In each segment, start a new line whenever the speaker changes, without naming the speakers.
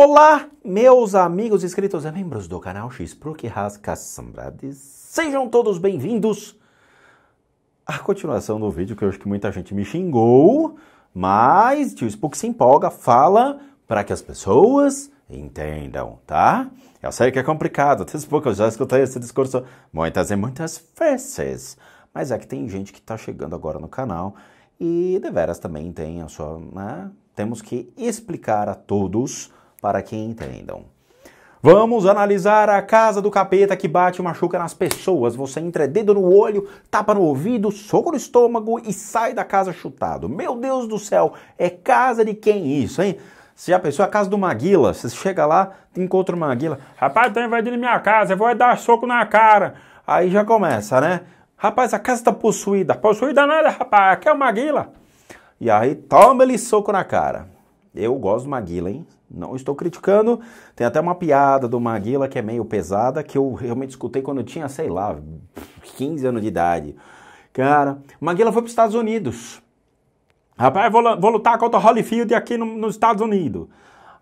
Olá, meus amigos inscritos e membros do canal X Pro que rasca Sambrades. Sejam todos bem-vindos à continuação do vídeo que eu acho que muita gente me xingou, mas tio Spook se empolga, fala para que as pessoas entendam, tá? Eu sei que é complicado, tio Spook, eu já escutei esse discurso muitas e muitas vezes, mas é que tem gente que está chegando agora no canal e deveras também tem a sua, né? Temos que explicar a todos para que entendam. Vamos analisar a casa do capeta que bate e machuca nas pessoas. Você entra dedo no olho, tapa no ouvido, soco no estômago e sai da casa chutado. Meu Deus do céu, é casa de quem isso, hein? Se a pessoa, é a casa do Maguila, você chega lá, encontra o Maguila. Rapaz, tá invadindo minha casa, eu vou dar soco na cara. Aí já começa, né? Rapaz, a casa tá possuída. Possuída nada, rapaz, aqui é o Maguila. E aí toma ele soco na cara. Eu gosto do Maguila, hein? Não estou criticando. Tem até uma piada do Maguila que é meio pesada, que eu realmente escutei quando eu tinha, sei lá, 15 anos de idade. Cara, Maguila foi para os Estados Unidos. Rapaz, vou, vou lutar contra o Holyfield aqui no, nos Estados Unidos.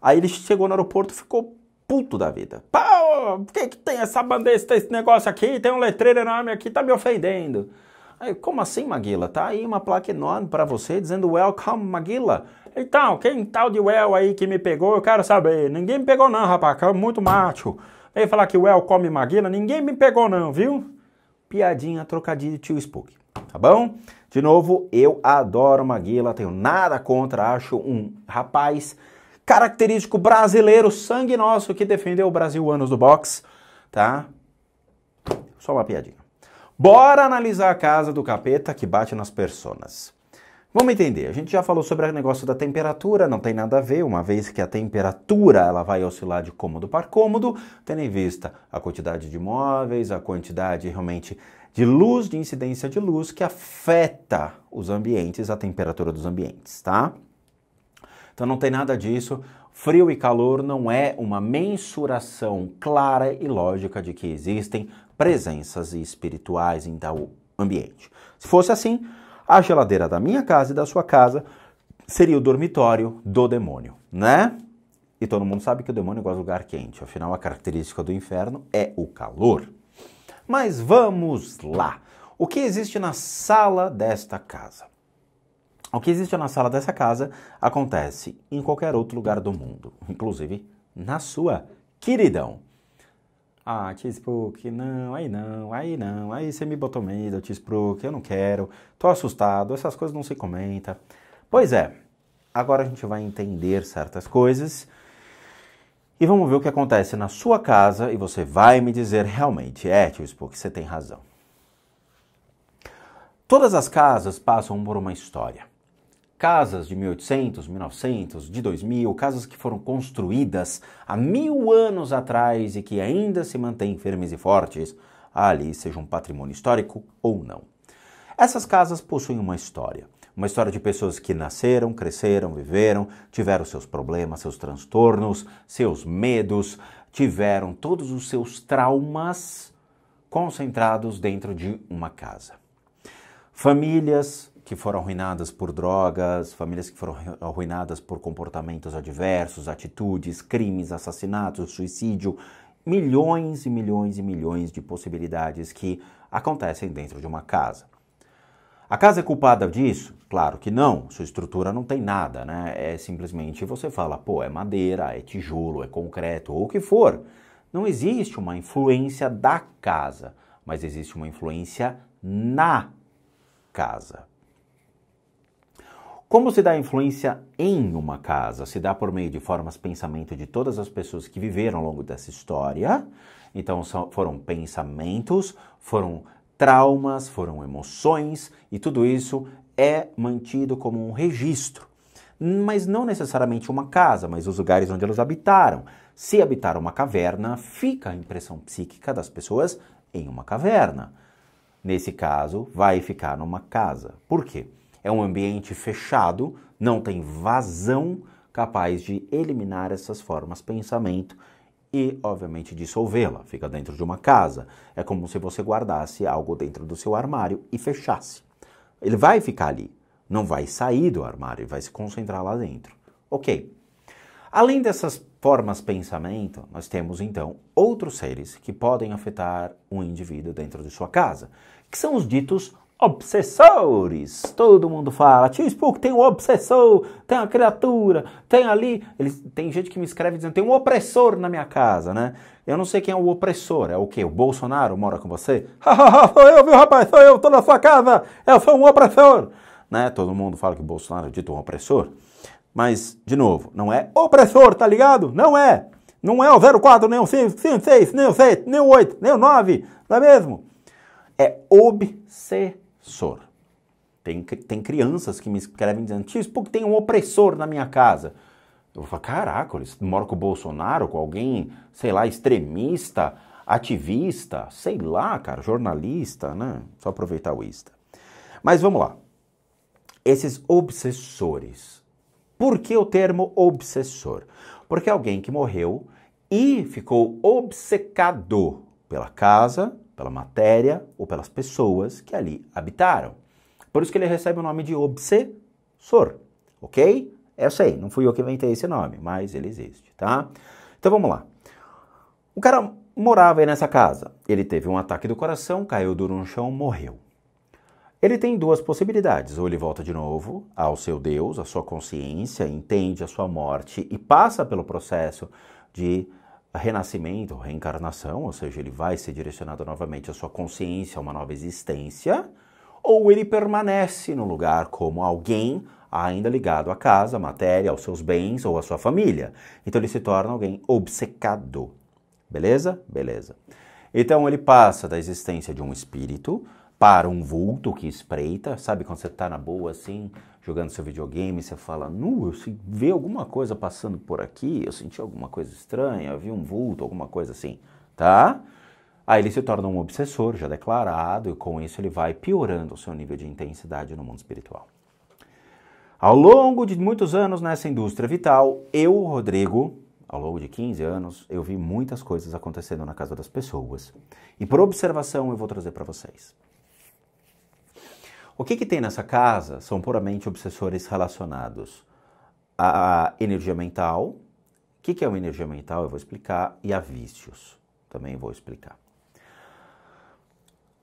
Aí ele chegou no aeroporto e ficou puto da vida. Pau, por que, que tem essa bandeira, esse negócio aqui? Tem um letreiro enorme aqui, tá me ofendendo. Aí, como assim, Maguila? Tá aí uma placa enorme para você dizendo Welcome, Maguila. Então, quem tal de Well aí que me pegou, eu quero saber. Ninguém me pegou não, rapaz, eu muito macho. E falar que o El come maguila, ninguém me pegou não, viu? Piadinha, trocadilho, tio Spook, tá bom? De novo, eu adoro maguila, tenho nada contra, acho um rapaz característico brasileiro, sangue nosso, que defendeu o Brasil anos do boxe, tá? Só uma piadinha. Bora analisar a casa do capeta que bate nas personas. Vamos entender. A gente já falou sobre o negócio da temperatura, não tem nada a ver, uma vez que a temperatura ela vai oscilar de cômodo para cômodo, tendo em vista a quantidade de móveis, a quantidade realmente de luz, de incidência de luz que afeta os ambientes, a temperatura dos ambientes, tá? Então não tem nada disso. Frio e calor não é uma mensuração clara e lógica de que existem presenças espirituais em tal ambiente. Se fosse assim, a geladeira da minha casa e da sua casa seria o dormitório do demônio, né? E todo mundo sabe que o demônio gosta de lugar quente, afinal a característica do inferno é o calor. Mas vamos lá. O que existe na sala desta casa? O que existe na sala dessa casa acontece em qualquer outro lugar do mundo, inclusive na sua, queridão. Ah, T-Spook, não, aí não, aí não, aí você me botou medo, T-Spook, eu não quero, tô assustado, essas coisas não se comenta. Pois é, agora a gente vai entender certas coisas e vamos ver o que acontece na sua casa e você vai me dizer realmente, é, T-Spook, você tem razão. Todas as casas passam por uma história. Casas de 1800, 1900, de 2000, casas que foram construídas há mil anos atrás e que ainda se mantêm firmes e fortes, ali sejam um patrimônio histórico ou não. Essas casas possuem uma história. Uma história de pessoas que nasceram, cresceram, viveram, tiveram seus problemas, seus transtornos, seus medos, tiveram todos os seus traumas concentrados dentro de uma casa. Famílias, que foram arruinadas por drogas, famílias que foram arruinadas por comportamentos adversos, atitudes, crimes, assassinatos, suicídio, milhões e milhões e milhões de possibilidades que acontecem dentro de uma casa. A casa é culpada disso? Claro que não, sua estrutura não tem nada, né? É simplesmente você fala, pô, é madeira, é tijolo, é concreto ou o que for. Não existe uma influência da casa, mas existe uma influência na casa. Como se dá influência em uma casa? Se dá por meio de formas pensamento de todas as pessoas que viveram ao longo dessa história. Então são, foram pensamentos, foram traumas, foram emoções e tudo isso é mantido como um registro. Mas não necessariamente uma casa, mas os lugares onde elas habitaram. Se habitar uma caverna, fica a impressão psíquica das pessoas em uma caverna. Nesse caso, vai ficar numa casa. Por quê? É um ambiente fechado, não tem vazão capaz de eliminar essas formas pensamento e, obviamente, dissolvê-la. Fica dentro de uma casa. É como se você guardasse algo dentro do seu armário e fechasse. Ele vai ficar ali, não vai sair do armário, vai se concentrar lá dentro. Ok. Além dessas formas pensamento, nós temos então outros seres que podem afetar um indivíduo dentro de sua casa, que são os ditos obsessores. Todo mundo fala, tio Spook, tem um obsessor, tem uma criatura, tem ali. Eles, tem gente que me escreve dizendo, tem um opressor na minha casa, né? Eu não sei quem é o opressor, é o quê? O Bolsonaro mora com você? sou eu, viu, rapaz? Sou eu, tô na sua casa, eu sou um opressor. Né? Todo mundo fala que o Bolsonaro é dito um opressor. Mas, de novo, não é opressor, tá ligado? Não é. Não é o 04, nem o 5, 5, 6, nem o 7, nem o 8, nem o 9, não é mesmo? É obsessor opressor. Tem, tem crianças que me escrevem dizendo, tio, porque tem um opressor na minha casa. Eu vou falar, caraca, eles moram com o Bolsonaro, com alguém, sei lá, extremista, ativista, sei lá, cara, jornalista, né? Só aproveitar o Insta. Mas vamos lá. Esses obsessores. Por que o termo obsessor? Porque alguém que morreu e ficou obcecado pela casa, pela matéria ou pelas pessoas que ali habitaram. Por isso que ele recebe o nome de obsessor, ok? Eu é sei, não fui eu que inventei esse nome, mas ele existe, tá? Então vamos lá. O cara morava aí nessa casa. Ele teve um ataque do coração, caiu duro no chão, morreu. Ele tem duas possibilidades: ou ele volta de novo ao seu Deus, à sua consciência, entende a sua morte e passa pelo processo de renascimento, reencarnação, ou seja, ele vai ser direcionado novamente à sua consciência, a uma nova existência, ou ele permanece no lugar como alguém ainda ligado à casa, à matéria, aos seus bens ou à sua família. Então ele se torna alguém obcecado. Beleza? Beleza. Então ele passa da existência de um espírito para um vulto que espreita, sabe quando você está na boa assim, jogando seu videogame, você fala, nu, eu vê alguma coisa passando por aqui, eu senti alguma coisa estranha, eu vi um vulto, alguma coisa assim, tá? Aí ele se torna um obsessor já declarado, e com isso ele vai piorando o seu nível de intensidade no mundo espiritual. Ao longo de muitos anos nessa indústria vital, eu, Rodrigo, ao longo de 15 anos, eu vi muitas coisas acontecendo na casa das pessoas. E por observação eu vou trazer para vocês. O que, que tem nessa casa são puramente obsessores relacionados à energia mental. O que, que é uma energia mental? Eu vou explicar. E a vícios. Também vou explicar.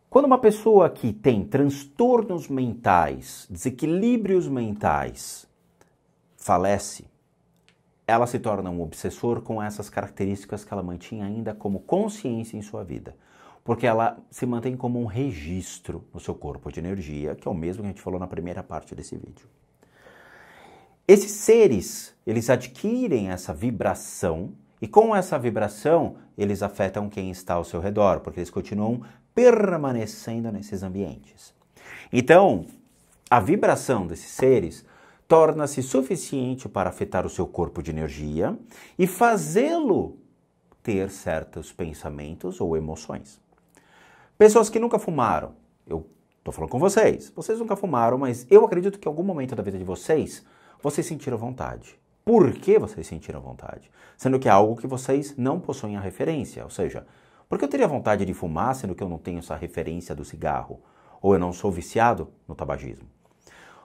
Quando uma pessoa que tem transtornos mentais, desequilíbrios mentais, falece, ela se torna um obsessor com essas características que ela mantinha ainda como consciência em sua vida porque ela se mantém como um registro no seu corpo de energia, que é o mesmo que a gente falou na primeira parte desse vídeo. Esses seres, eles adquirem essa vibração e com essa vibração, eles afetam quem está ao seu redor, porque eles continuam permanecendo nesses ambientes. Então, a vibração desses seres torna-se suficiente para afetar o seu corpo de energia e fazê-lo ter certos pensamentos ou emoções. Pessoas que nunca fumaram, eu estou falando com vocês. Vocês nunca fumaram, mas eu acredito que em algum momento da vida de vocês, vocês sentiram vontade. Por que vocês sentiram vontade? Sendo que é algo que vocês não possuem a referência. Ou seja, por que eu teria vontade de fumar sendo que eu não tenho essa referência do cigarro? Ou eu não sou viciado no tabagismo?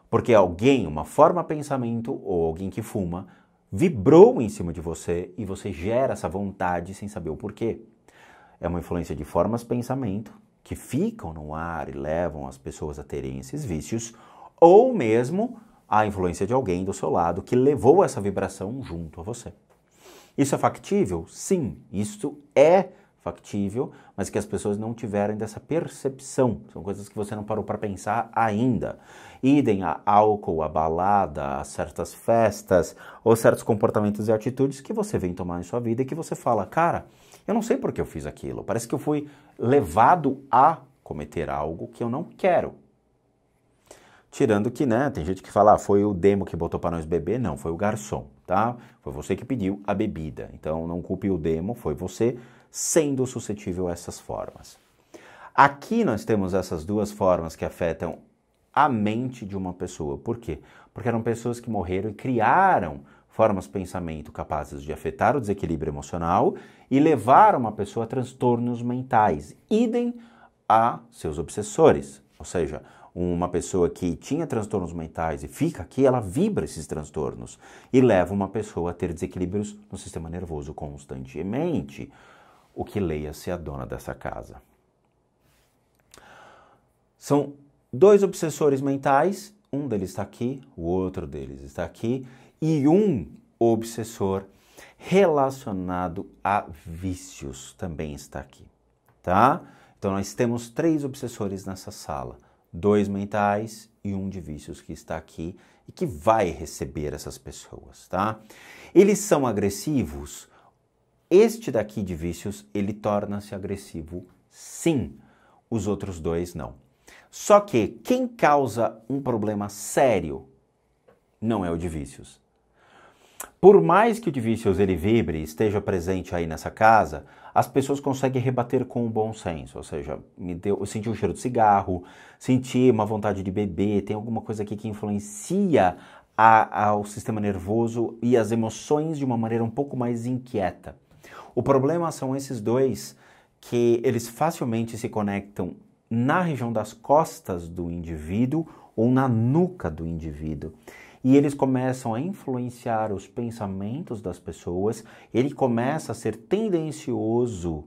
Porque alguém, uma forma pensamento ou alguém que fuma, vibrou em cima de você e você gera essa vontade sem saber o porquê. É uma influência de formas pensamento que ficam no ar e levam as pessoas a terem esses vícios, ou mesmo a influência de alguém do seu lado que levou essa vibração junto a você. Isso é factível? Sim, isso é factível, mas que as pessoas não tiverem dessa percepção. São coisas que você não parou para pensar ainda. Idem a álcool, a balada, a certas festas ou certos comportamentos e atitudes que você vem tomar em sua vida e que você fala, cara, eu não sei por que eu fiz aquilo. Parece que eu fui levado a cometer algo que eu não quero. Tirando que, né, tem gente que fala, ah, foi o demo que botou para nós beber. Não, foi o garçom, tá? Foi você que pediu a bebida. Então não culpe o demo, foi você sendo suscetível a essas formas. Aqui nós temos essas duas formas que afetam a mente de uma pessoa. Por quê? Porque eram pessoas que morreram e criaram formas de pensamento capazes de afetar o desequilíbrio emocional e levar uma pessoa a transtornos mentais, idem a seus obsessores, ou seja, uma pessoa que tinha transtornos mentais e fica aqui, ela vibra esses transtornos e leva uma pessoa a ter desequilíbrios no sistema nervoso constantemente, o que leia-se a dona dessa casa. São dois obsessores mentais, um deles está aqui, o outro deles está aqui, e um obsessor relacionado a vícios também está aqui, tá? Então nós temos três obsessores nessa sala, dois mentais e um de vícios que está aqui e que vai receber essas pessoas, tá? Eles são agressivos. Este daqui de vícios, ele torna-se agressivo, sim. Os outros dois não. Só que quem causa um problema sério não é o de vícios, por mais que o ele vibre esteja presente aí nessa casa, as pessoas conseguem rebater com o bom senso. Ou seja, me deu, eu senti um cheiro de cigarro, senti uma vontade de beber, tem alguma coisa aqui que influencia a, ao sistema nervoso e as emoções de uma maneira um pouco mais inquieta. O problema são esses dois que eles facilmente se conectam na região das costas do indivíduo ou na nuca do indivíduo e eles começam a influenciar os pensamentos das pessoas, ele começa a ser tendencioso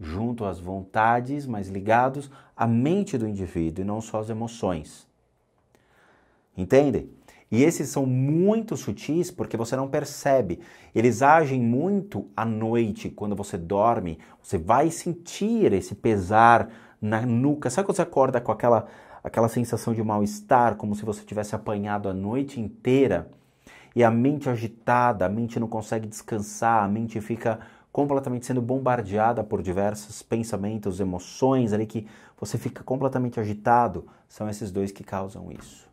junto às vontades, mas ligados à mente do indivíduo e não só às emoções. Entendem? E esses são muito sutis porque você não percebe. Eles agem muito à noite, quando você dorme. Você vai sentir esse pesar na nuca. Sabe quando você acorda com aquela aquela sensação de mal-estar, como se você tivesse apanhado a noite inteira, e a mente agitada, a mente não consegue descansar, a mente fica completamente sendo bombardeada por diversos pensamentos, emoções ali que você fica completamente agitado, são esses dois que causam isso.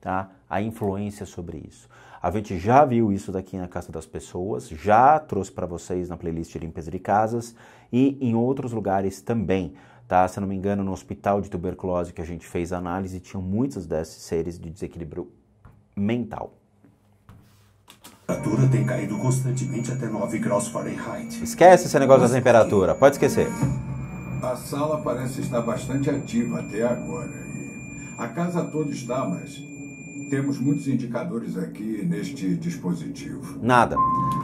Tá? A influência sobre isso. A gente já viu isso daqui na casa das pessoas, já trouxe para vocês na playlist Limpeza de Casas e em outros lugares também. Tá? Se eu não me engano, no hospital de tuberculose que a gente fez a análise, tinham muitos desses seres de desequilíbrio mental. A temperatura tem caído constantemente até 9 graus Fahrenheit. Esquece esse negócio da temperatura, pode esquecer.
A sala parece estar bastante ativa até agora. a casa toda está, mas temos muitos indicadores aqui neste dispositivo.
Nada.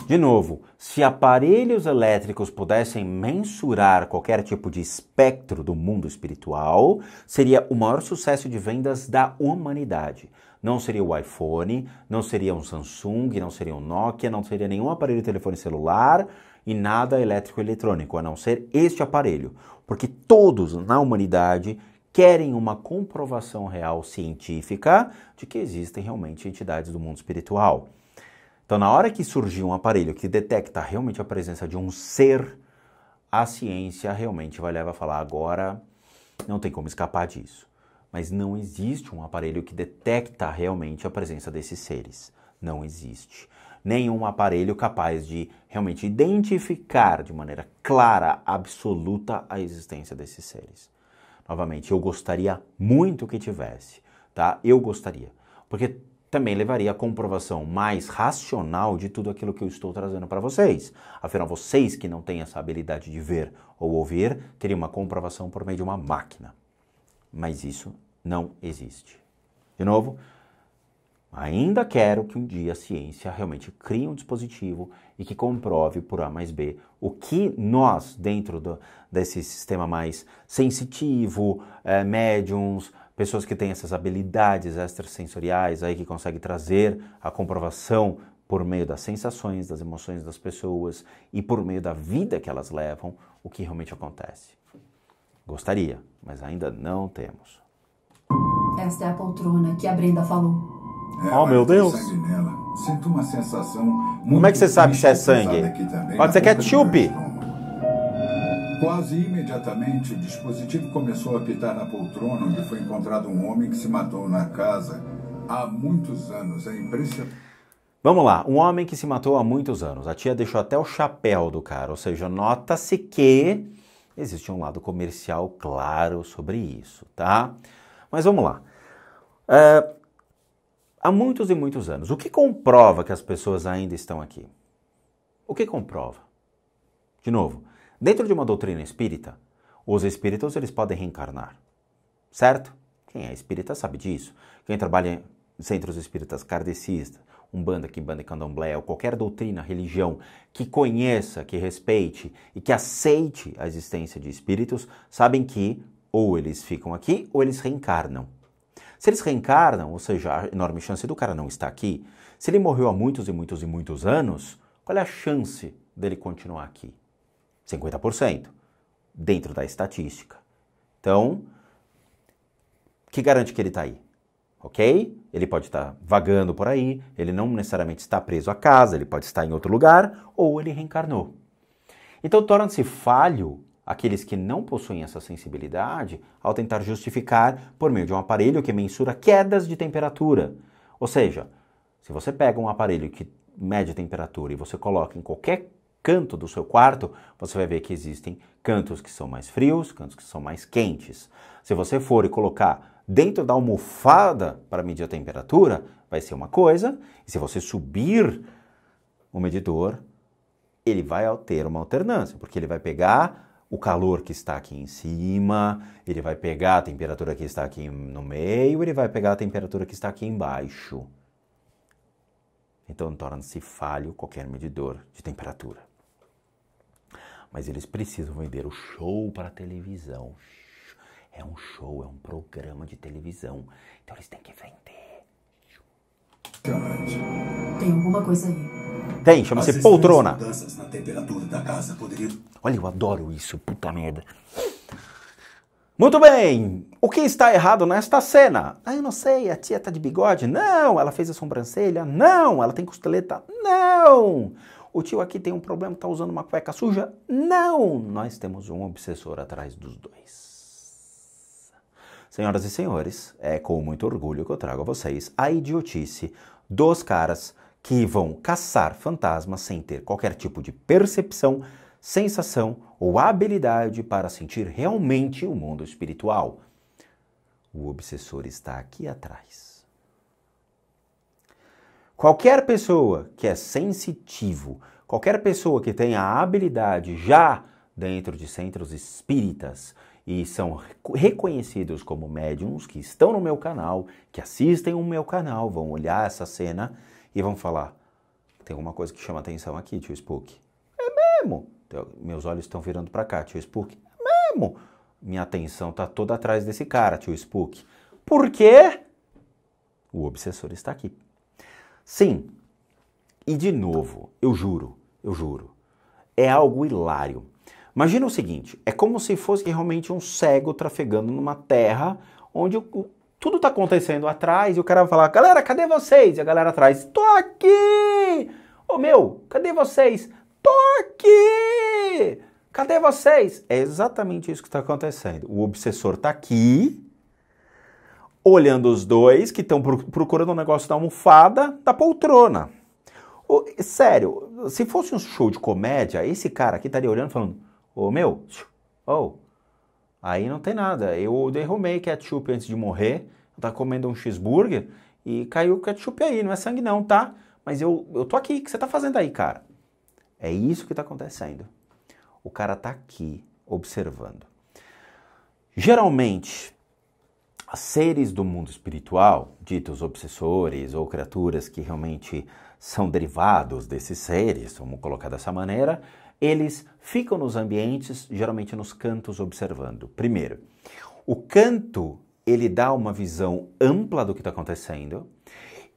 De novo, se aparelhos elétricos pudessem mensurar qualquer tipo de espectro do mundo espiritual, seria o maior sucesso de vendas da humanidade. Não seria o iPhone, não seria um Samsung, não seria um Nokia, não seria nenhum aparelho de telefone celular e nada elétrico eletrônico, a não ser este aparelho. Porque todos na humanidade querem uma comprovação real científica de que existem realmente entidades do mundo espiritual. Então, na hora que surgir um aparelho que detecta realmente a presença de um ser, a ciência realmente vai levar a falar agora não tem como escapar disso. Mas não existe um aparelho que detecta realmente a presença desses seres. Não existe. Nenhum aparelho capaz de realmente identificar de maneira clara, absoluta, a existência desses seres. Novamente, eu gostaria muito que tivesse, tá? Eu gostaria. Porque também levaria a comprovação mais racional de tudo aquilo que eu estou trazendo para vocês. Afinal, vocês que não têm essa habilidade de ver ou ouvir, teriam uma comprovação por meio de uma máquina. Mas isso não existe. De novo, Ainda quero que um dia a ciência realmente crie um dispositivo e que comprove por A mais B o que nós, dentro do, desse sistema mais sensitivo, é, médiums, pessoas que têm essas habilidades extrasensoriais aí que consegue trazer a comprovação por meio das sensações, das emoções das pessoas e por meio da vida que elas levam, o que realmente acontece. Gostaria, mas ainda não temos.
Esta é a poltrona que a Brenda falou.
Ela é, oh, meu Deus. Sinto uma sensação muito Como é que você sabe se é sangue? Pode ser ketchup. É
Quase imediatamente, o dispositivo começou a apitar na poltrona onde foi encontrado um homem que se matou na casa há muitos anos. É impressionante.
Vamos lá, um homem que se matou há muitos anos. A tia deixou até o chapéu do cara, ou seja, nota-se que existe um lado comercial claro sobre isso, tá? Mas vamos lá. É, há muitos e muitos anos. O que comprova que as pessoas ainda estão aqui? O que comprova? De novo, dentro de uma doutrina espírita, os espíritos eles podem reencarnar, certo? Quem é espírita sabe disso. Quem trabalha em centros espíritas kardecistas, umbanda, Kimbanda e candomblé, ou qualquer doutrina, religião que conheça, que respeite e que aceite a existência de espíritos, sabem que ou eles ficam aqui ou eles reencarnam. Se eles reencarnam, ou seja, a enorme chance do cara não estar aqui, se ele morreu há muitos e muitos e muitos anos, qual é a chance dele continuar aqui? 50%, dentro da estatística. Então, que garante que ele está aí? Ok? Ele pode estar tá vagando por aí, ele não necessariamente está preso à casa, ele pode estar em outro lugar, ou ele reencarnou. Então torna-se falho aqueles que não possuem essa sensibilidade ao tentar justificar por meio de um aparelho que mensura quedas de temperatura. Ou seja, se você pega um aparelho que mede temperatura e você coloca em qualquer canto do seu quarto, você vai ver que existem cantos que são mais frios, cantos que são mais quentes. Se você for e colocar dentro da almofada para medir a temperatura, vai ser uma coisa, e se você subir o medidor, ele vai ter uma alternância, porque ele vai pegar o calor que está aqui em cima, ele vai pegar a temperatura que está aqui no meio, ele vai pegar a temperatura que está aqui embaixo. Então torna-se falho qualquer medidor de temperatura. Mas eles precisam vender o show para a televisão. É um show, é um programa de televisão. Então eles têm que vender.
Tem alguma coisa aí.
Tem, chama-se poltrona. Olha, eu adoro isso, puta merda. Muito bem, o que está errado nesta cena? Ah, eu não sei, a tia tá de bigode? Não, ela fez a sobrancelha? Não, ela tem costeleta? Não. O tio aqui tem um problema, tá usando uma cueca suja? Não. Nós temos um obsessor atrás dos dois. Senhoras e senhores, é com muito orgulho que eu trago a vocês a idiotice dos caras que vão caçar fantasmas sem ter qualquer tipo de percepção, sensação ou habilidade para sentir realmente o mundo espiritual. O obsessor está aqui atrás. Qualquer pessoa que é sensitivo, qualquer pessoa que tenha habilidade já dentro de centros espíritas e são reconhecidos como médiums que estão no meu canal, que assistem o meu canal, vão olhar essa cena e vão falar: tem alguma coisa que chama atenção aqui, tio Spook. É mesmo? Meus olhos estão virando para cá, tio Spook. É mesmo? Minha atenção está toda atrás desse cara, tio Spook. Por quê? O obsessor está aqui. Sim. E de novo, eu juro, eu juro. É algo hilário. Imagina o seguinte: é como se fosse realmente um cego trafegando numa terra onde o tudo tá acontecendo atrás e o cara vai falar: galera, cadê vocês? E a galera atrás: tô aqui! Ô oh, meu, cadê vocês? Tô aqui! Cadê vocês? É exatamente isso que está acontecendo. O obsessor está aqui, olhando os dois que estão procurando um negócio da almofada, da poltrona. O, sério, se fosse um show de comédia, esse cara aqui estaria olhando falando: Ô oh, meu, oh, Aí não tem nada. Eu derrumei ketchup antes de morrer, tá comendo um cheeseburger e caiu o ketchup aí, não é sangue não, tá? Mas eu, eu tô aqui, o que você tá fazendo aí, cara? É isso que tá acontecendo. O cara tá aqui, observando. Geralmente, seres do mundo espiritual, ditos obsessores ou criaturas que realmente são derivados desses seres, vamos colocar dessa maneira, eles ficam nos ambientes, geralmente nos cantos, observando. Primeiro, o canto ele dá uma visão ampla do que está acontecendo,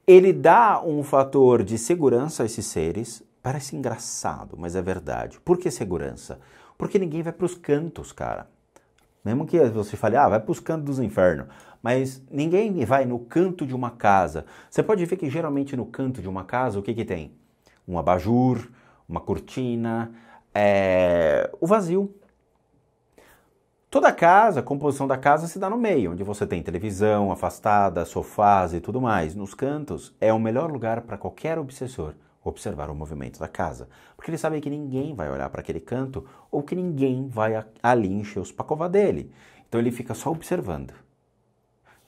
ele dá um fator de segurança a esses seres. Parece engraçado, mas é verdade. Por que segurança? Porque ninguém vai para os cantos, cara. Mesmo que você fale, ah, vai para os cantos dos infernos. Mas ninguém vai no canto de uma casa. Você pode ver que geralmente no canto de uma casa, o que, que tem? Um abajur, uma cortina, é, o vazio. Toda casa, a composição da casa se dá no meio, onde você tem televisão, afastada, sofás e tudo mais. Nos cantos é o melhor lugar para qualquer obsessor observar o movimento da casa, porque ele sabe que ninguém vai olhar para aquele canto ou que ninguém vai ali encher os pacová dele. Então ele fica só observando.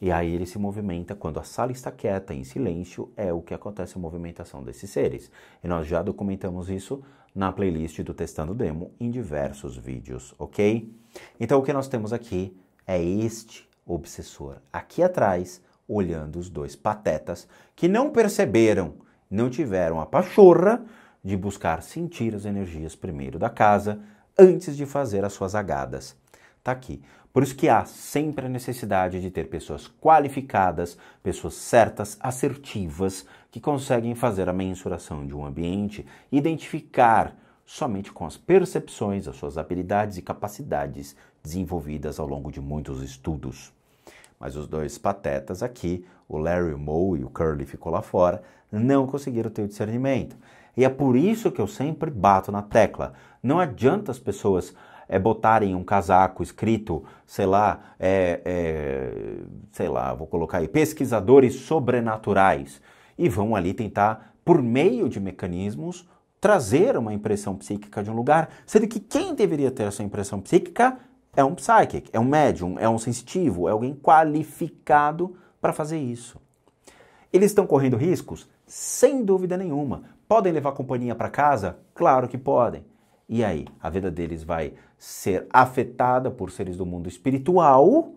E aí ele se movimenta quando a sala está quieta, em silêncio, é o que acontece a movimentação desses seres. E nós já documentamos isso na playlist do Testando Demo em diversos vídeos, ok? Então o que nós temos aqui é este obsessor aqui atrás, olhando os dois patetas que não perceberam, não tiveram a pachorra de buscar sentir as energias primeiro da casa antes de fazer as suas agadas está aqui. Por isso que há sempre a necessidade de ter pessoas qualificadas, pessoas certas, assertivas, que conseguem fazer a mensuração de um ambiente, identificar somente com as percepções, as suas habilidades e capacidades desenvolvidas ao longo de muitos estudos. Mas os dois patetas aqui, o Larry Moe e o Curly ficou lá fora, não conseguiram ter o discernimento. E é por isso que eu sempre bato na tecla. Não adianta as pessoas é botarem um casaco escrito, sei lá, é, é, sei lá, vou colocar aí, pesquisadores sobrenaturais, e vão ali tentar, por meio de mecanismos, trazer uma impressão psíquica de um lugar, sendo que quem deveria ter essa impressão psíquica é um psychic, é um médium, é um sensitivo, é alguém qualificado para fazer isso. Eles estão correndo riscos? Sem dúvida nenhuma. Podem levar companhia para casa? Claro que podem. E aí, a vida deles vai ser afetada por seres do mundo espiritual,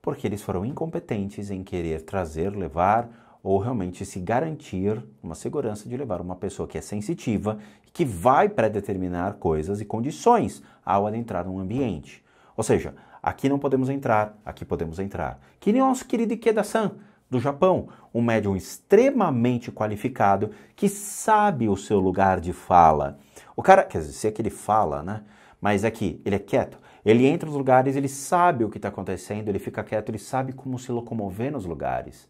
porque eles foram incompetentes em querer trazer, levar ou realmente se garantir uma segurança de levar uma pessoa que é sensitiva e que vai pre-determinar coisas e condições ao adentrar um ambiente. Ou seja, aqui não podemos entrar, aqui podemos entrar. Que nem o nosso querido Ikeda-san, do Japão, um médium extremamente qualificado que sabe o seu lugar de fala. O cara, quer dizer, se é que ele fala, né? Mas aqui, ele é quieto. Ele entra nos lugares, ele sabe o que está acontecendo, ele fica quieto, ele sabe como se locomover nos lugares.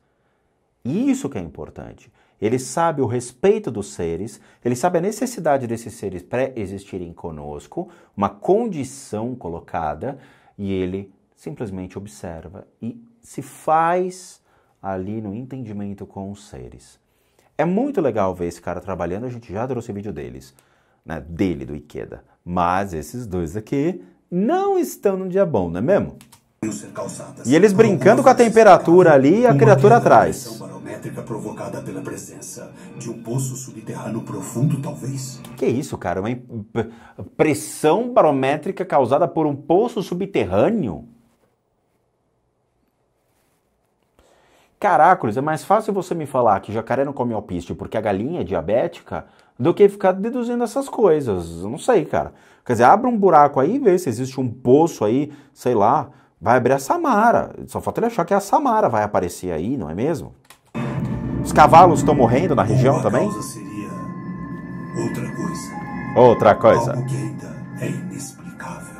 isso que é importante. Ele sabe o respeito dos seres, ele sabe a necessidade desses seres pré-existirem conosco, uma condição colocada, e ele simplesmente observa e se faz ali no entendimento com os seres. É muito legal ver esse cara trabalhando, a gente já trouxe vídeo deles, né, dele, do Ikeda. Mas esses dois aqui não estão num dia bom, não é mesmo? E eles brincando com a temperatura ali e a criatura atrás. Um que isso, cara? Uma pressão barométrica causada por um poço subterrâneo? Caracoles, é mais fácil você me falar que jacaré não come alpiste porque a galinha é diabética do que ficar deduzindo essas coisas. Eu não sei, cara. Quer dizer, abre um buraco aí e vê se existe um poço aí, sei lá. Vai abrir a Samara. Só falta ele achar que é a Samara vai aparecer aí, não é mesmo? Os cavalos estão morrendo na região Uma também? Causa seria outra coisa. Outra coisa. Algo que ainda é inexplicável.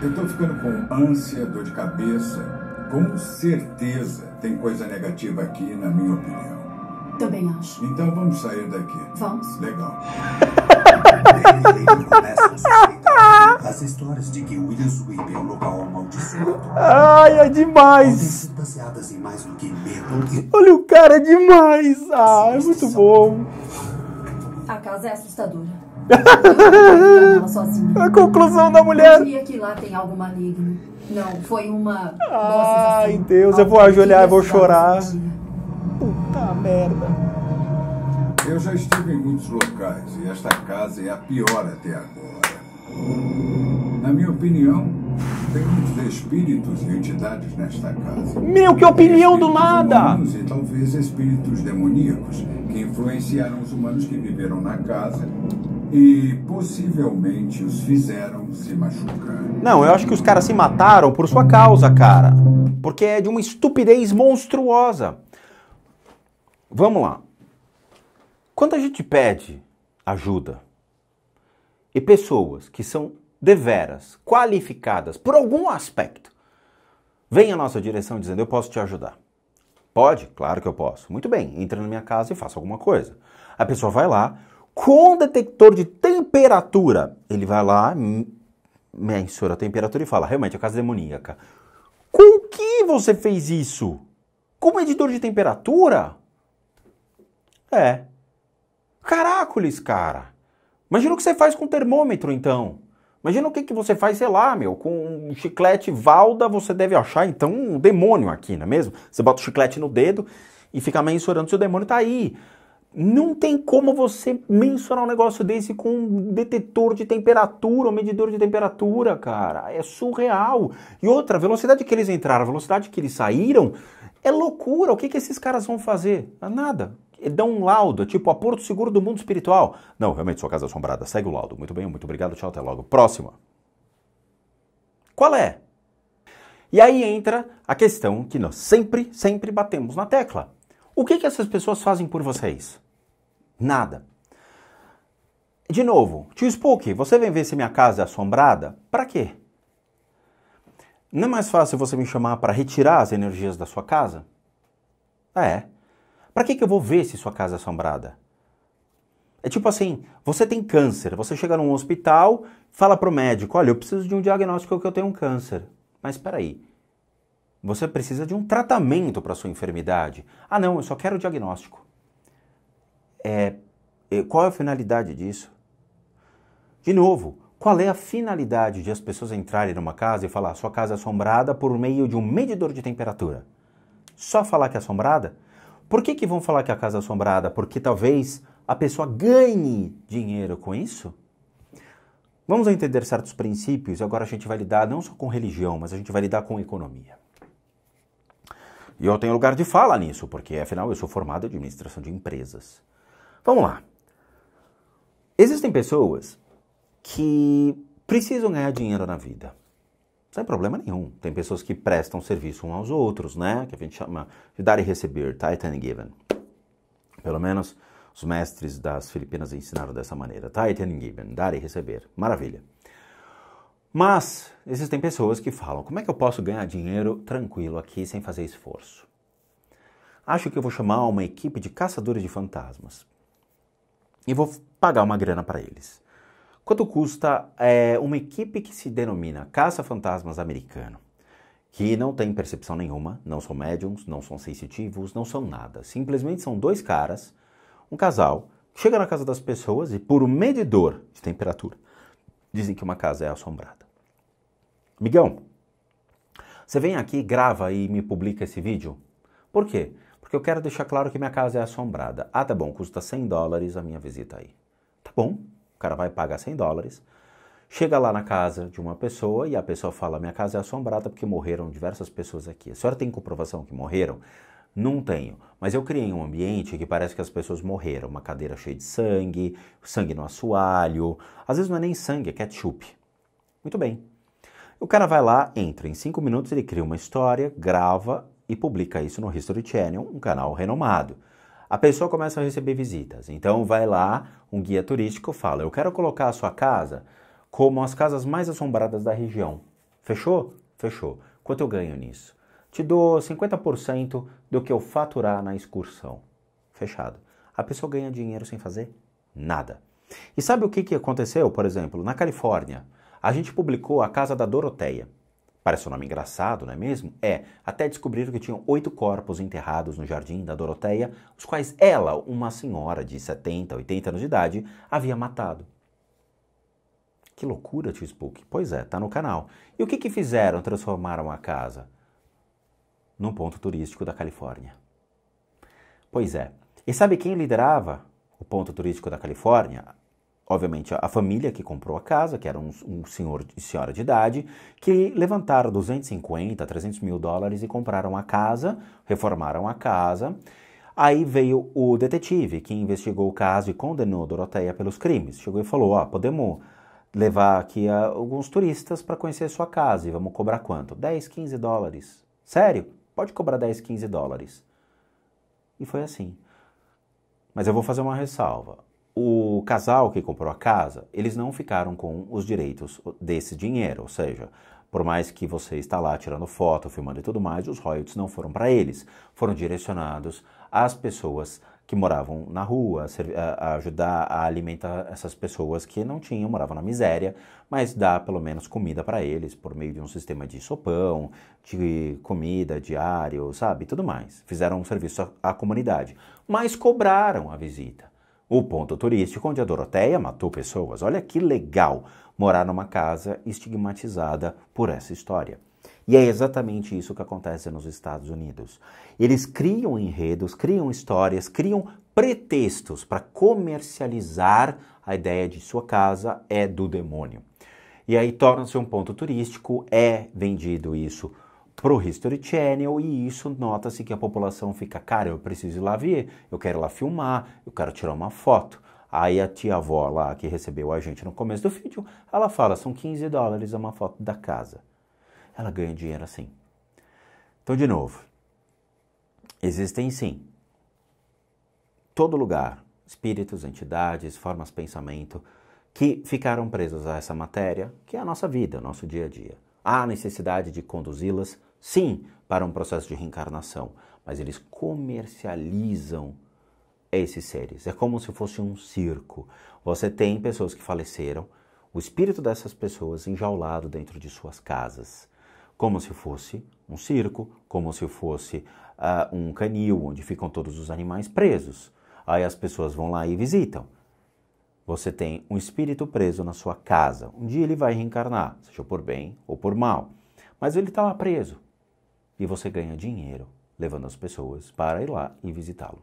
Eu tô ficando com ânsia, dor de cabeça, com certeza tem coisa negativa aqui, na minha opinião. Também acho. Então vamos sair daqui. Vamos. Legal. As histórias de
que Williams Whip é um local amaldiçoado.
Ai, é demais! baseadas em mais do que
medo. Olha o cara, é demais! Ah, é muito bom. A casa é assustadora. A conclusão da mulher. Eu diria que lá tem algo maligno. Não, foi uma. Ai, Deus, eu vou ajoelhar, e vou chorar.
Puta merda. Eu já estive em muitos locais e esta casa é a pior até agora. Na minha opinião, tem muitos espíritos e entidades nesta casa. Meu, que opinião
do nada!
e talvez espíritos demoníacos que influenciaram os humanos que viveram na casa e possivelmente os fizeram se machucar.
Não, eu acho que os caras se mataram por sua causa, cara. Porque é de uma estupidez monstruosa. Vamos lá. Quando a gente pede ajuda e pessoas que são deveras qualificadas por algum aspecto vêm à nossa direção dizendo: Eu posso te ajudar. Pode? Claro que eu posso. Muito bem, entra na minha casa e faça alguma coisa. A pessoa vai lá, com detector de temperatura. Ele vai lá, mensura a temperatura e fala: realmente é casa demoníaca. Com que você fez isso? Com medidor de temperatura? É. Caracoles, cara. Imagina o que você faz com termômetro, então. Imagina o que, que você faz, sei lá, meu, com um chiclete valda, você deve achar, então, um demônio aqui, não é mesmo? Você bota o chiclete no dedo e fica mensurando se o demônio tá aí. Não tem como você mencionar um negócio desse com um detetor de temperatura, um medidor de temperatura, cara. É surreal. E outra, a velocidade que eles entraram, a velocidade que eles saíram, é loucura. O que, que esses caras vão fazer? Nada. Dão um laudo, tipo a Porto Seguro do Mundo Espiritual. Não, realmente, sua casa assombrada. Segue o laudo. Muito bem, muito obrigado. Tchau, até logo. Próxima. Qual é? E aí entra a questão que nós sempre, sempre batemos na tecla. O que, que essas pessoas fazem por vocês? Nada. De novo, tio Spook, você vem ver se minha casa é assombrada? Para quê? Não é mais fácil você me chamar para retirar as energias da sua casa? É. Para que, que eu vou ver se sua casa é assombrada? É tipo assim, você tem câncer, você chega num hospital, fala pro médico, olha, eu preciso de um diagnóstico que eu tenho um câncer. Mas espera aí, você precisa de um tratamento para sua enfermidade. Ah não, eu só quero o diagnóstico. É, é, qual é a finalidade disso? De novo, qual é a finalidade de as pessoas entrarem numa casa e falar sua casa é assombrada por meio de um medidor de temperatura? Só falar que é assombrada? Por que, que vão falar que a casa é assombrada? Porque talvez a pessoa ganhe dinheiro com isso? Vamos entender certos princípios e agora a gente vai lidar não só com religião, mas a gente vai lidar com economia. E eu tenho lugar de fala nisso, porque afinal eu sou formado em administração de empresas. Vamos lá. Existem pessoas que precisam ganhar dinheiro na vida. Sem problema nenhum. Tem pessoas que prestam serviço uns aos outros, né? Que a gente chama de dar e receber, Titan tá, and given. Pelo menos os mestres das Filipinas ensinaram dessa maneira. Titan tá, and given, dar e receber. Maravilha. Mas existem pessoas que falam: como é que eu posso ganhar dinheiro tranquilo aqui sem fazer esforço? Acho que eu vou chamar uma equipe de caçadores de fantasmas e vou pagar uma grana para eles. Quanto custa é, uma equipe que se denomina Caça-Fantasmas Americano, que não tem percepção nenhuma, não são médiums, não são sensitivos, não são nada. Simplesmente são dois caras, um casal, que chega na casa das pessoas e, por um medidor de temperatura, dizem que uma casa é assombrada. Migão, você vem aqui, grava e me publica esse vídeo? Por quê? Porque eu quero deixar claro que minha casa é assombrada. Ah, tá bom, custa 100 dólares a minha visita aí. Tá bom, o cara vai pagar 100 dólares. Chega lá na casa de uma pessoa e a pessoa fala: Minha casa é assombrada porque morreram diversas pessoas aqui. A senhora tem comprovação que morreram? Não tenho, mas eu criei um ambiente que parece que as pessoas morreram. Uma cadeira cheia de sangue, sangue no assoalho. Às vezes não é nem sangue, é ketchup. Muito bem. O cara vai lá, entra. Em cinco minutos ele cria uma história, grava e publica isso no History Channel, um canal renomado. A pessoa começa a receber visitas. Então vai lá, um guia turístico fala: "Eu quero colocar a sua casa como as casas mais assombradas da região". Fechou? Fechou. Quanto eu ganho nisso? Te dou 50% do que eu faturar na excursão. Fechado. A pessoa ganha dinheiro sem fazer nada. E sabe o que, que aconteceu, por exemplo, na Califórnia? A gente publicou a Casa da Doroteia. Parece um nome engraçado, não é mesmo? É, até descobriram que tinham oito corpos enterrados no jardim da Doroteia, os quais ela, uma senhora de 70, 80 anos de idade, havia matado. Que loucura, tio Spook. Pois é, tá no canal. E o que, que fizeram? Transformaram a casa num ponto turístico da Califórnia. Pois é. E sabe quem liderava o ponto turístico da Califórnia? obviamente, a família que comprou a casa, que era um, um senhor e senhora de idade, que levantaram 250, 300 mil dólares e compraram a casa, reformaram a casa. Aí veio o detetive que investigou o caso e condenou Doroteia pelos crimes. Chegou e falou: Ó, oh, podemos levar aqui alguns turistas para conhecer a sua casa e vamos cobrar quanto? 10, 15 dólares. Sério? Pode cobrar 10, 15 dólares. E foi assim. Mas eu vou fazer uma ressalva o casal que comprou a casa, eles não ficaram com os direitos desse dinheiro, ou seja, por mais que você está lá tirando foto, filmando e tudo mais, os royalties não foram para eles, foram direcionados às pessoas que moravam na rua, a ajudar a alimentar essas pessoas que não tinham, moravam na miséria, mas dar pelo menos comida para eles por meio de um sistema de sopão, de comida diário, sabe, tudo mais. Fizeram um serviço à comunidade, mas cobraram a visita. O ponto turístico onde a Doroteia matou pessoas. Olha que legal morar numa casa estigmatizada por essa história. E é exatamente isso que acontece nos Estados Unidos. Eles criam enredos, criam histórias, criam pretextos para comercializar a ideia de sua casa é do demônio. E aí torna-se um ponto turístico, é vendido isso para o History Channel e isso nota-se que a população fica, cara, eu preciso ir lá ver, eu quero ir lá filmar, eu quero tirar uma foto. Aí a tia-avó lá que recebeu a gente no começo do vídeo, ela fala, são 15 dólares uma foto da casa. Ela ganha dinheiro assim. Então, de novo, existem sim, todo lugar, espíritos, entidades, formas de pensamento que ficaram presos a essa matéria, que é a nossa vida, o nosso dia a dia há necessidade de conduzi-las, sim, para um processo de reencarnação, mas eles comercializam esses seres. É como se fosse um circo. Você tem pessoas que faleceram, o espírito dessas pessoas enjaulado dentro de suas casas, como se fosse um circo, como se fosse uh, um canil onde ficam todos os animais presos. Aí as pessoas vão lá e visitam. Você tem um espírito preso na sua casa. Um dia ele vai reencarnar, seja por bem ou por mal. Mas ele está lá preso. E você ganha dinheiro levando as pessoas para ir lá e visitá-lo.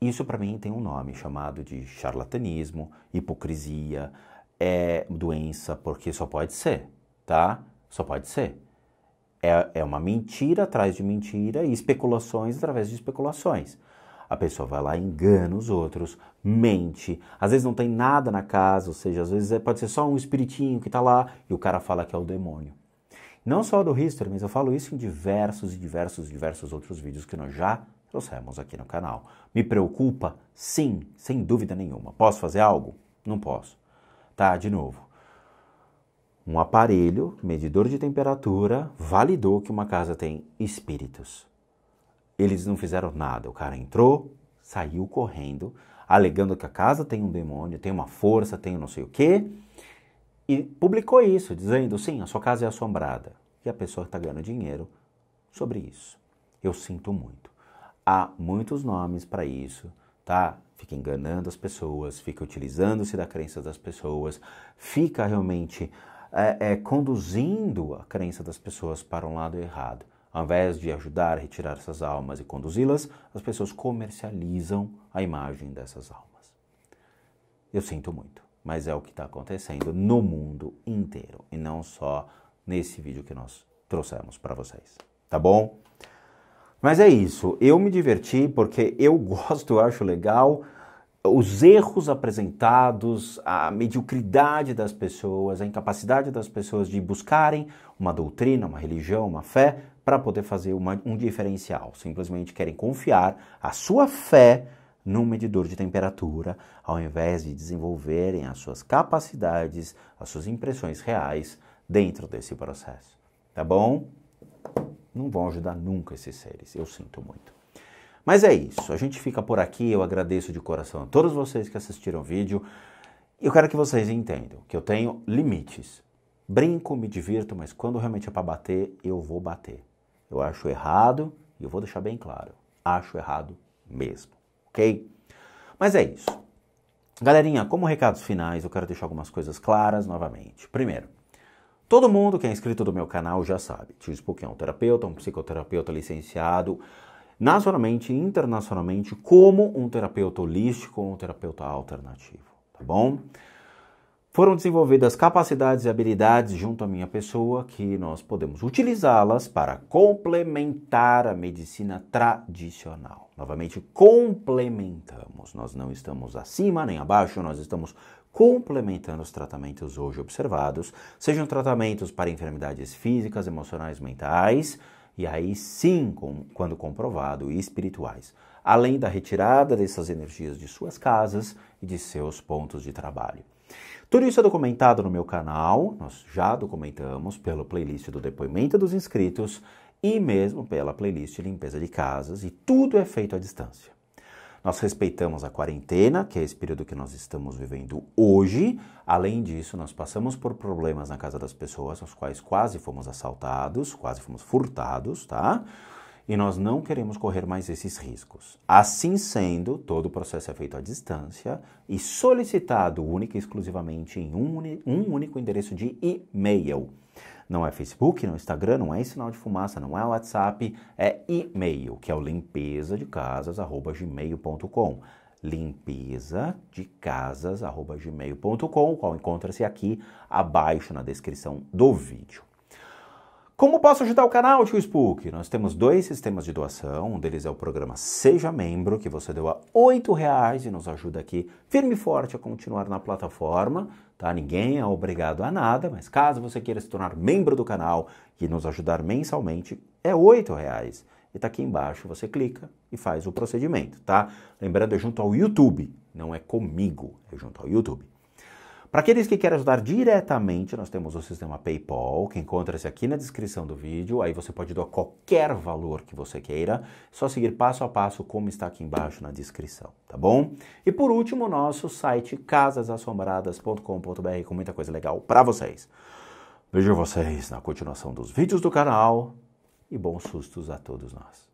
Isso para mim tem um nome chamado de charlatanismo, hipocrisia, é doença, porque só pode ser, tá? Só pode ser. É, é uma mentira atrás de mentira e especulações através de especulações. A pessoa vai lá, engana os outros, mente. Às vezes não tem nada na casa, ou seja, às vezes é, pode ser só um espiritinho que está lá e o cara fala que é o demônio. Não só do History, mas eu falo isso em diversos e diversos diversos outros vídeos que nós já trouxemos aqui no canal. Me preocupa? Sim, sem dúvida nenhuma. Posso fazer algo? Não posso. Tá, de novo. Um aparelho, medidor de temperatura, validou que uma casa tem espíritos. Eles não fizeram nada. O cara entrou, saiu correndo, alegando que a casa tem um demônio, tem uma força, tem não sei o quê, e publicou isso, dizendo: sim, a sua casa é assombrada. E a pessoa está ganhando dinheiro sobre isso. Eu sinto muito. Há muitos nomes para isso, tá? Fica enganando as pessoas, fica utilizando-se da crença das pessoas, fica realmente é, é, conduzindo a crença das pessoas para um lado errado. Ao invés de ajudar a retirar essas almas e conduzi-las, as pessoas comercializam a imagem dessas almas. Eu sinto muito, mas é o que está acontecendo no mundo inteiro e não só nesse vídeo que nós trouxemos para vocês. Tá bom? Mas é isso. Eu me diverti porque eu gosto, eu acho legal os erros apresentados, a mediocridade das pessoas, a incapacidade das pessoas de buscarem uma doutrina, uma religião, uma fé para poder fazer uma, um diferencial. Simplesmente querem confiar a sua fé num medidor de temperatura, ao invés de desenvolverem as suas capacidades, as suas impressões reais dentro desse processo. Tá bom? Não vão ajudar nunca esses seres, eu sinto muito. Mas é isso, a gente fica por aqui. Eu agradeço de coração a todos vocês que assistiram o vídeo. Eu quero que vocês entendam que eu tenho limites. Brinco, me divirto, mas quando realmente é para bater, eu vou bater. Eu acho errado e eu vou deixar bem claro. Acho errado mesmo, ok? Mas é isso. Galerinha, como recados finais, eu quero deixar algumas coisas claras novamente. Primeiro, todo mundo que é inscrito do meu canal já sabe. Tio Spook é um terapeuta, um psicoterapeuta licenciado nacionalmente e internacionalmente como um terapeuta holístico ou um terapeuta alternativo, tá bom? Foram desenvolvidas capacidades e habilidades junto à minha pessoa que nós podemos utilizá-las para complementar a medicina tradicional. Novamente, complementamos. Nós não estamos acima nem abaixo, nós estamos complementando os tratamentos hoje observados, sejam tratamentos para enfermidades físicas, emocionais, mentais, e aí sim, com, quando comprovado, espirituais, além da retirada dessas energias de suas casas e de seus pontos de trabalho. Tudo isso é documentado no meu canal, nós já documentamos pela playlist do depoimento dos inscritos e mesmo pela playlist limpeza de casas e tudo é feito à distância. Nós respeitamos a quarentena, que é esse período que nós estamos vivendo hoje. Além disso, nós passamos por problemas na casa das pessoas, aos quais quase fomos assaltados, quase fomos furtados, tá? e nós não queremos correr mais esses riscos. Assim sendo, todo o processo é feito à distância e solicitado única e exclusivamente em um, um único endereço de e-mail. Não é Facebook, não é Instagram, não é sinal de fumaça, não é WhatsApp, é e-mail, que é o limpeza de casas@gmail.com. Limpeza de casas@gmail.com, o qual encontra-se aqui abaixo na descrição do vídeo. Como posso ajudar o canal, tio Spook? Nós temos dois sistemas de doação. Um deles é o programa Seja Membro, que você a R$ reais e nos ajuda aqui firme e forte a continuar na plataforma. Tá? Ninguém é obrigado a nada, mas caso você queira se tornar membro do canal e nos ajudar mensalmente, é R$ reais. E tá aqui embaixo, você clica e faz o procedimento, tá? Lembrando, é junto ao YouTube, não é comigo, é junto ao YouTube. Para aqueles que querem ajudar diretamente, nós temos o sistema PayPal, que encontra-se aqui na descrição do vídeo. Aí você pode doar qualquer valor que você queira, só seguir passo a passo como está aqui embaixo na descrição, tá bom? E por último, nosso site casasassombradas.com.br com muita coisa legal para vocês. Vejo vocês na continuação dos vídeos do canal e bons sustos a todos nós.